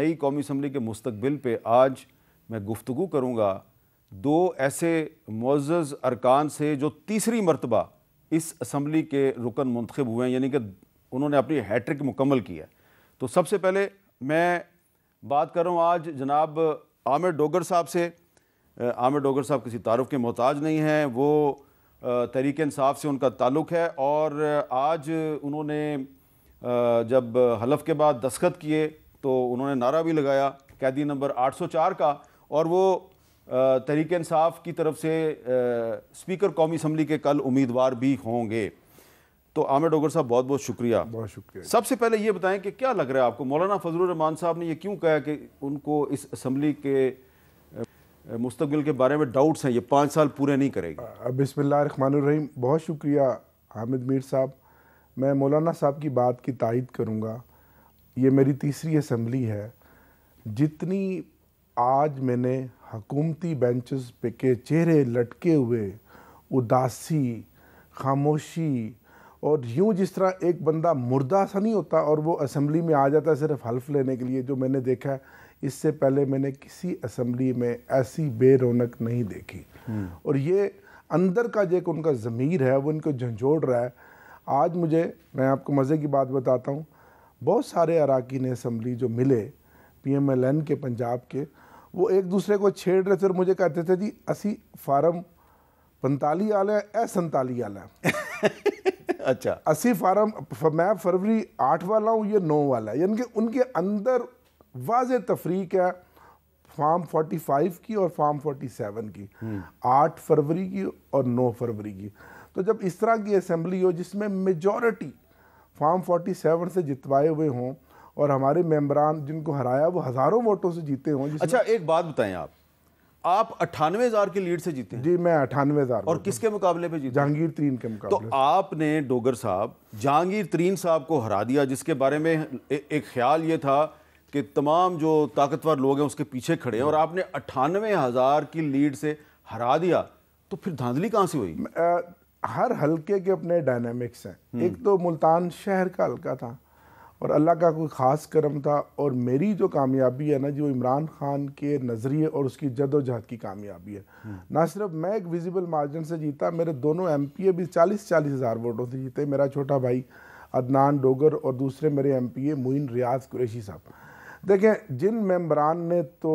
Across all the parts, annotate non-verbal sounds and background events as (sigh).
नई कौमी असम्बली के मुस्तबिल पर आज मैं गुफ्तु करूँगा दो ऐसे मोजज़ अरकान से जो तीसरी मरतबा इस असम्बली के रुकन मंतखब हुए हैं यानी कि उन्होंने अपनी हैट्रिक मुकम्मल की है तो सबसे पहले मैं बात कर रहा हूँ आज जनाब आमिर डोगर साहब से आमिर डोगर साहब किसी तारफ़ के मोहताज नहीं हैं वो तहरीक इंसाफ से उनका ताल्लुक़ है और आज उन्होंने जब हलफ के बाद दस्खत किए तो उन्होंने नारा भी लगाया कैदी नंबर 804 का और वो तहरीक इंसाफ की तरफ से स्पीकर कौमी असम्बली के कल उम्मीदवार भी होंगे तो आमिर डोगर साहब बहुत बहुत शुक्रिया बहुत शुक्रिया सबसे पहले ये बताएं कि क्या लग रहा है आपको मौलाना फजलरहमान साहब ने ये क्यों कहा कि उनको इस असम्बली के मुस्तबिल के बारे में डाउट्स हैं ये पाँच साल पूरे नहीं करेगी बसमीम बहुत शुक्रिया हामिद मीर साहब मैं मौलाना साहब की बात की तायद करूँगा ये मेरी तीसरी असम्बली है जितनी आज मैंने हकूमती बेंचेस पे के चेहरे लटके हुए उदासी खामोशी और यूँ जिस तरह एक बंदा मुर्दा सा नहीं होता और वो असम्बली में आ जाता है सिर्फ हल्फ लेने के लिए जो मैंने देखा है इससे पहले मैंने किसी असम्बली में ऐसी बेरोनक नहीं देखी हम्म। और ये अंदर का जो उनका ज़मीर है वो इनको झंझोड़ रहा है आज मुझे मैं आपको मज़े की बात बताता हूँ बहुत सारे अराकीन असम्बली जो मिले पी एम एल एन के पंजाब के वो एक दूसरे को छेड़ रहे थे और मुझे कहते थे जी असी फार्म पंताली आला ए संताली आला (laughs) अच्छा असी फार्म मैं फरवरी आठ वाला हूँ ये नौ वाला है यानी कि उनके अंदर वाज तफरीक है फार्म 45 की और फार्म 47 की हम्म। आठ फरवरी की और नौ फरवरी की तो जब इस तरह की असम्बली हो जिसमें मेजॉरिटी फार्म सेवन से जितवाए हुए हों और हमारे मेम्बरान जिनको हराया वो हज़ारों वोटों से जीते हों अच्छा एक बात बताएं आप आप अठानवे हज़ार की लीड से जीते हैं जी मैं अठानवे हज़ार और किसके मुकाबले पे जीते जहांगीर तरीन के तो मुकाबले तो आपने डोगर साहब जहांगीर तरीन साहब को हरा दिया जिसके बारे में ए, एक ख्याल ये था कि तमाम जो ताकतवर लोग हैं उसके पीछे खड़े हैं और आपने अठानवे हज़ार की लीड से हरा दिया तो फिर धांधली कहाँ से हुई हर हलके के अपने डायनामिक्स हैं हम्म। एक तो मुल्तान शहर का हलका था और अल्लाह का कोई ख़ास करम था और मेरी जो कामयाबी है ना जो इमरान खान के नज़रिए और उसकी जदोजहद की कामयाबी है हम्म। ना सिर्फ मैं एक विजिबल मार्जिन से जीता मेरे दोनों एम पी ए भी चालीस चालीस हज़ार वोटों से जीते मेरा छोटा भाई अदनान डोगर और दूसरे मेरे M P A Moin Riaz Qureshi साहब देखें जिन मेम्बरान ने तो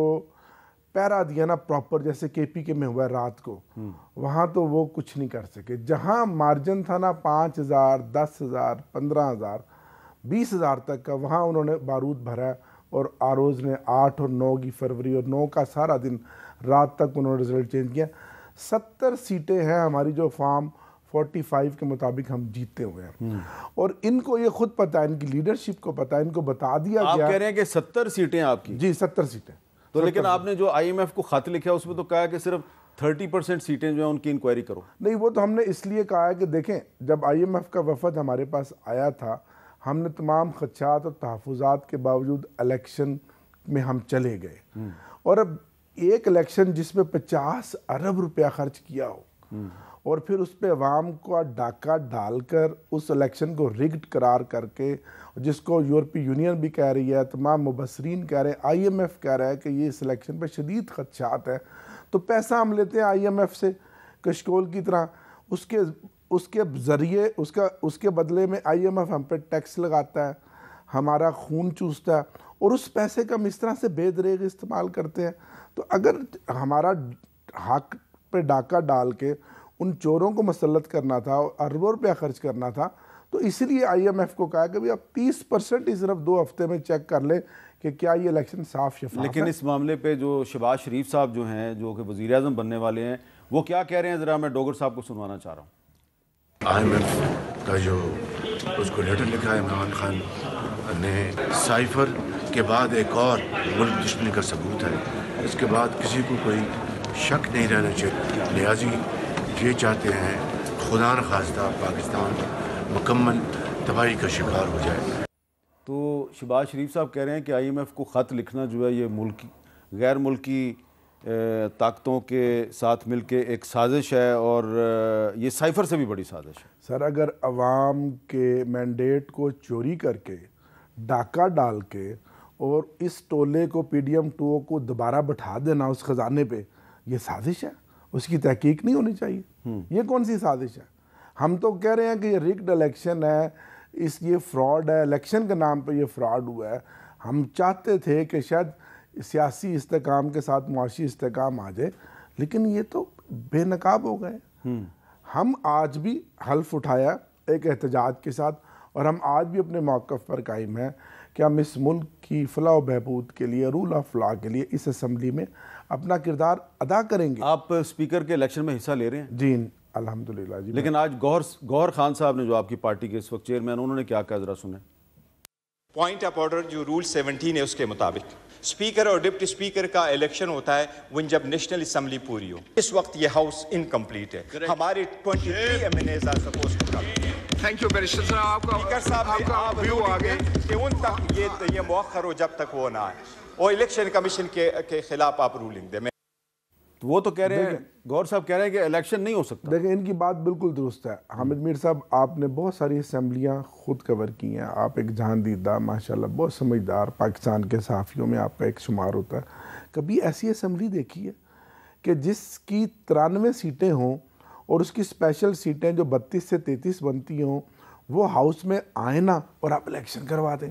पैरा दिया ना प्रॉपर जैसे केपी के में हुआ रात को वहाँ तो वो कुछ नहीं कर सके जहाँ मार्जिन था ना पाँच हज़ार दस हज़ार पंद्रह हज़ार बीस हज़ार तक का वहाँ उन्होंने बारूद भरा और आरोज ने आठ और नौ की फरवरी और नौ का सारा दिन रात तक उन्होंने रिजल्ट चेंज किया सत्तर सीटें हैं हमारी जो फॉर्म 45 के मुताबिक हम जीते हुए हैं हम्म। और इनको ये खुद पता है इनकी लीडरशिप को पता है इनको बता दिया आप गया कह रहे हैं कि 70 सीटें आपकी जी 70 सीटें तो लेकिन आपने जो आईएमएफ को खत लिखा उसमें तो कहा कि सिर्फ थर्टी परसेंट सीटें जो हैं उनकी इंक्वायरी करो नहीं वो तो हमने इसलिए कहा है कि देखें जब आईएमएफ का वफद हमारे पास आया था हमने तमाम खदशात और तहफात के बावजूद इलेक्शन में हम चले गए हम्म। और अब एक इलेक्शन जिसमें पचास अरब रुपया खर्च किया हो हम्म। और फिर उस पर अवाम का डाका डालकर उस इलेक्शन को रिग्ड करार करके जिसको यूरोपीय यूनियन भी कह रही है तमाम मुबसरीन कह रहे हैं आईएमएफ कह रहा है कि ये इस इलेक्शन पर शदीद खदशात हैं तो पैसा हम लेते हैं आईएमएफ से कशकोल की तरह उसके उसके ज़रिए उसका उसके बदले में आईएमएफ हम पे टैक्स लगाता है हमारा खून चूसता है और उस पैसे का हम इस तरह से बेदरेग इस्तेमाल करते हैं तो अगर हमारा हक पे डाका डाल के उन चोरों को मसलत करना था और अरबों रुपया खर्च करना था तो इसलिए आईएमएफ को कहा कि भाई आप तीस परसेंट ही सिर्फ दो हफ्ते में चेक कर लें कि क्या ये इलेक्शन साफ शफाफ लेकिन इस मामले पे जो शबाज शरीफ साहब जो हैं जो कि वजीर अजम बनने वाले हैं वो क्या कह रहे हैं ज़रा मैं डोगर साहब को सुनवाना चाह रहा हूँ आई का जो उसको लेटर लिखा है इमरान खान ने साइफर के बाद एक और मुल्क दुश्मनी का सबूत है इसके बाद किसी को कोई शक नहीं रहना चाहिए लिहाजी ये चाहते हैं खुदा न खास्ता पाकिस्तान मुकम्मल तबाही का शिकार हो जाए तो शबाज शरीफ साहब कह रहे हैं कि आई एम एफ़ को ख़त लिखना जो है ये मुल्की गैर मुल्की ताकतों के साथ मिल के एक साजिश है और ये साइफर से भी बड़ी साजिश है सर अगर अवाम के मैंडेट को चोरी करके डाका डाल के और इस टोले को पी डी एम टू को दोबारा बैठा देना उस ख़जाने पे ये साजिश है उसकी तहकीक नहीं होनी चाहिए हम्म। ये कौन सी साजिश है हम तो कह रहे हैं कि ये रिक्ड इलेक्शन है इस ये फ्रॉड है इलेक्शन के नाम पर यह फ्रॉड हुआ है हम चाहते थे कि शायद सियासी इस्तेकाम के साथ मुआशी इस्तेकाम आ जाए लेकिन ये तो बेनकाब हो गए हम्म। हम आज भी हल्फ उठाया एक एहतजाज के साथ और हम आज भी अपने मौक़ पर कायम हैं कि हम इस मुल्क की फलाह बहबूद के लिए रूल ऑफ लॉ के लिए इस असम्बली में अपना किरदार अदा करेंगे आप स्पीकर के इलेक्शन में हिस्सा ले रहे हैं जी अलहमदिल्ला जी लेकिन आज गौर गौर खान साहब ने जो आपकी पार्टी के इस वक्त चेयरमैन उन्होंने क्या कहा जरा सुने पॉइंट ऑफ ऑर्डर जो रूल सेवनटीन है उसके मुताबिक स्पीकर और डिप्टी स्पीकर का इलेक्शन होता है वन जब नेशनल असम्बली पूरी हो इस वक्त ये हाउस इनकम्प्लीट है हमारे twenty MNAs are suppose thank you barrister साहब आपका स्पीकर साहब आपका आप व्यू आ गए कि उन तक ये तो ये मौखर हो जब तक वो ना आए वो इलेक्शन कमीशन के के खिलाफ आप रूलिंग दे तो वो तो कह रहे हैं गौर साहब कह रहे हैं कि इलेक्शन नहीं हो सकता देखिए इनकी बात बिल्कुल दुरुस्त है हामिद मीर साहब आपने बहुत सारी असम्बलियाँ खुद कवर की हैं आप एक दीदा माशा बहुत समझदार पाकिस्तान के सहाफ़ियों में आपका एक शुमार होता है कभी ऐसी असम्बली देखी है कि जिसकी तिरानवे सीटें हों और उसकी स्पेशल सीटें जो 32 से 33 बनती हों वो हाउस में आए ना और आप इलेक्शन करवा दें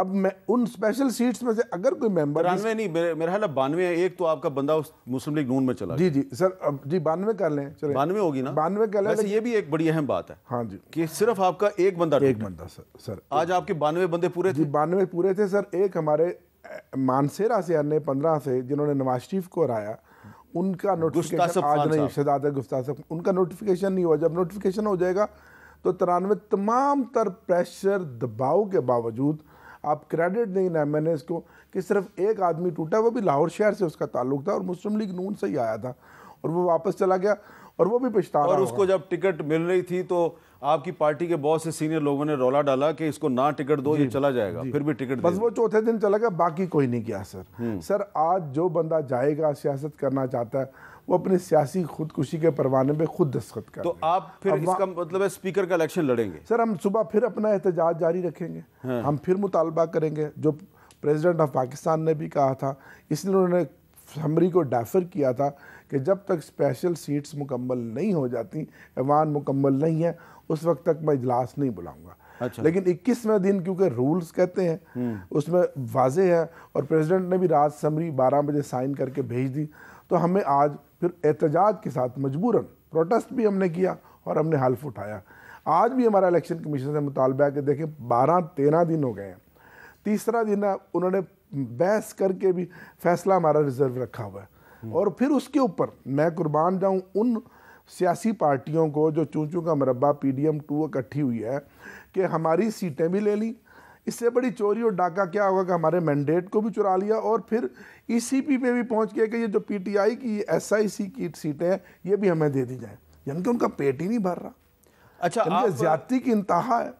अब मैं उन स्पेशल सीट्स में से अगर कोई मेंबर बानवे नहीं मेरा ख्याल बानवे है एक तो आपका बंदा उस मुस्लिम लीग नून में चला जी जी सर अब जी बानवे कर लें चले बानवे होगी ना बानवे कर लें ये भी एक बड़ी अहम बात है हाँ जी कि सिर्फ आपका एक बंदा एक बंदा सर सर आज आपके बानवे बंदे पूरे थे बानवे पूरे थे सर एक हमारे मानसेरा से अन्य पंद्रह से जिन्होंने नवाज शरीफ को हराया उनका नोटिफिकेशन आज नहीं शहजाद साहब उनका नोटिफिकेशन नहीं हुआ जब नोटिफिकेशन हो जाएगा तो तिरानवे तमाम तर प्रेशर दबाव के बावजूद आप क्रेडिट नहीं ना मैंने इसको कि सिर्फ एक आदमी टूटा वो भी लाहौर शहर से उसका ताल्लुक था और मुस्लिम लीग नून से ही आया था और वो वापस चला गया और वो भी पछता और उसको जब टिकट मिल रही थी तो आपकी पार्टी के बहुत से सीनियर लोगों ने रोला डाला कि इसको ना टिकट दो ये चला जाएगा फिर भी टिकट बस वो चौथे दिन चला गया बाकी कोई नहीं किया सर हम्म। सर आज जो बंदा जाएगा सियासत करना चाहता है वो अपने सियासी खुदकुशी के परवाने में खुद दस्खत कर तो आप फिर इसका मतलब है स्पीकर का इलेक्शन लड़ेंगे सर हम सुबह फिर अपना एहतजाज जारी रखेंगे हाँ। हम फिर मुतालबा करेंगे जो प्रेसिडेंट ऑफ पाकिस्तान ने भी कहा था इसलिए उन्होंने समरी को डाफर किया था कि जब तक स्पेशल सीट्स मुकम्मल नहीं हो जाती ऐवान मुकम्मल नहीं है उस वक्त तक मैं इजलास नहीं बुलाऊंगा अच्छा। लेकिन इक्कीसवें दिन क्योंकि रूल्स कहते हैं हम्म। उसमें वाजे है और प्रेसिडेंट ने भी रात समरी बारह बजे साइन करके भेज दी तो हमें आज फिर एहतजाज के साथ मजबूरन प्रोटेस्ट भी हमने किया और हमने हल्फ उठाया आज भी हमारा इलेक्शन कमीशन से मुतालबा है कि देखें बारह तेरह दिन हो गए हैं तीसरा दिन उन्होंने बहस करके भी फैसला हमारा रिजर्व रखा हुआ है और फिर उसके ऊपर मैं कुर्बान जाऊँ उन सियासी पार्टियों को जो चूँ चूँ का मरबा पी डी एम टू इकट्ठी हुई है कि हमारी सीटें भी ले ली इससे बड़ी चोरी और डाका क्या होगा कि हमारे मैंडेट को भी चुरा लिया और फिर ई सी पी पे भी पहुँच गया कि ये जो पी टी आई की एस आई सी की सीटें हैं ये भी हमें दे दी जाएँ यानी कि उनका पेट ही नहीं भर रहा अच्छा ज्यादा की इंतहा है